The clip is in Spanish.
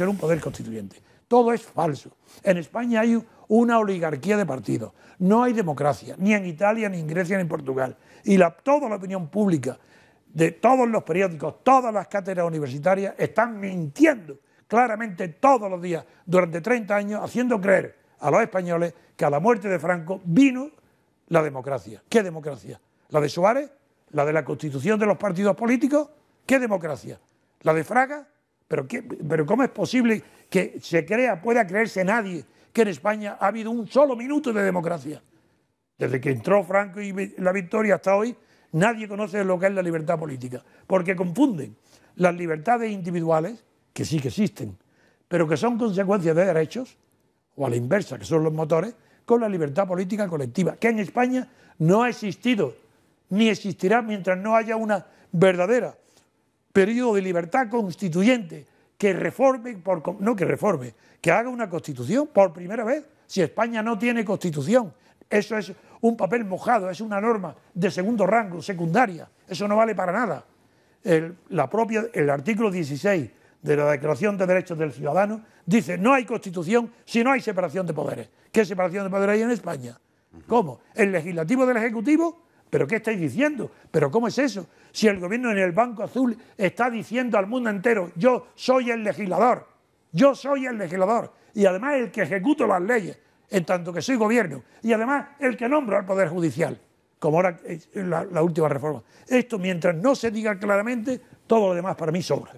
ser un poder constituyente. Todo es falso. En España hay una oligarquía de partidos. No hay democracia, ni en Italia, ni en Grecia, ni en Portugal. Y toda la opinión pública, de todos los periódicos, todas las cátedras universitarias, están mintiendo claramente todos los días durante 30 años, haciendo creer a los españoles que a la muerte de Franco vino la democracia. ¿Qué democracia? ¿La de Suárez? ¿La de la constitución de los partidos políticos? ¿Qué democracia? ¿La de Fraga? Pero, ¿cómo es posible que se crea, pueda creerse nadie que en España ha habido un solo minuto de democracia? Desde que entró Franco y la victoria hasta hoy, nadie conoce lo que es la libertad política, porque confunden las libertades individuales, que sí que existen, pero que son consecuencias de derechos, o a la inversa, que son los motores, con la libertad política colectiva, que en España no ha existido, ni existirá mientras no haya una verdadera periodo de libertad constituyente que reforme, por, no que reforme, que haga una constitución por primera vez, si España no tiene constitución. Eso es un papel mojado, es una norma de segundo rango, secundaria, eso no vale para nada. El, la propia, el artículo 16 de la Declaración de Derechos del Ciudadano dice no hay constitución si no hay separación de poderes. ¿Qué separación de poderes hay en España? ¿Cómo? El legislativo del Ejecutivo ¿Pero qué estáis diciendo? ¿Pero cómo es eso? Si el gobierno en el Banco Azul está diciendo al mundo entero, yo soy el legislador, yo soy el legislador y además el que ejecuto las leyes, en tanto que soy gobierno, y además el que nombro al Poder Judicial, como ahora la, la última reforma. Esto, mientras no se diga claramente, todo lo demás para mí sobra.